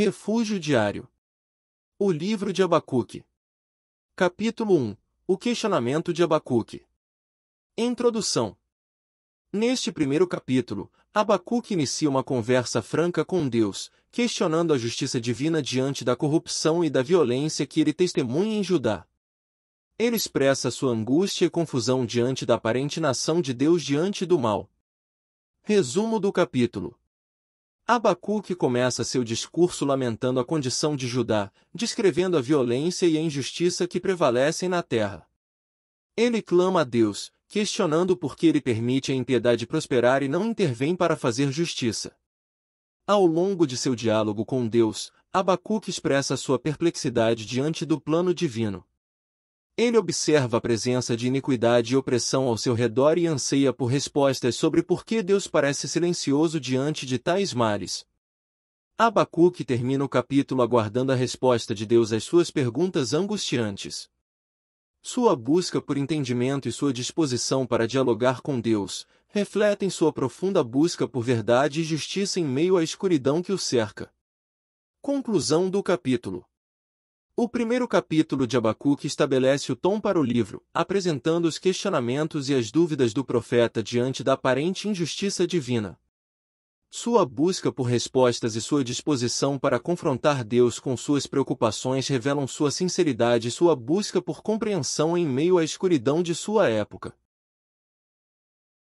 Refúgio Diário. O Livro de Abacuque. Capítulo 1. O Questionamento de Abacuque. Introdução. Neste primeiro capítulo, Abacuque inicia uma conversa franca com Deus, questionando a justiça divina diante da corrupção e da violência que ele testemunha em Judá. Ele expressa sua angústia e confusão diante da aparente nação de Deus diante do mal. Resumo do capítulo. Abacuque começa seu discurso lamentando a condição de Judá, descrevendo a violência e a injustiça que prevalecem na terra. Ele clama a Deus, questionando por que ele permite a impiedade prosperar e não intervém para fazer justiça. Ao longo de seu diálogo com Deus, Abacuque expressa sua perplexidade diante do plano divino. Ele observa a presença de iniquidade e opressão ao seu redor e anseia por respostas sobre por que Deus parece silencioso diante de tais males. Abacuque termina o capítulo aguardando a resposta de Deus às suas perguntas angustiantes. Sua busca por entendimento e sua disposição para dialogar com Deus refletem sua profunda busca por verdade e justiça em meio à escuridão que o cerca. Conclusão do capítulo o primeiro capítulo de Abacuque estabelece o tom para o livro, apresentando os questionamentos e as dúvidas do profeta diante da aparente injustiça divina. Sua busca por respostas e sua disposição para confrontar Deus com suas preocupações revelam sua sinceridade e sua busca por compreensão em meio à escuridão de sua época.